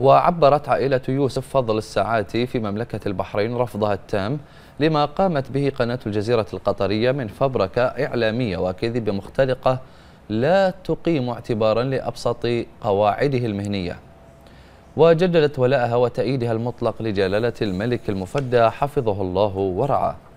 وعبرت عائلة يوسف فضل الساعاتي في مملكة البحرين رفضها التام لما قامت به قناة الجزيرة القطرية من فبركة إعلامية وكذب مختلقة لا تقيم اعتبارا لأبسط قواعده المهنية وجددت ولاءها وتأييدها المطلق لجلالة الملك المفدى حفظه الله ورعاه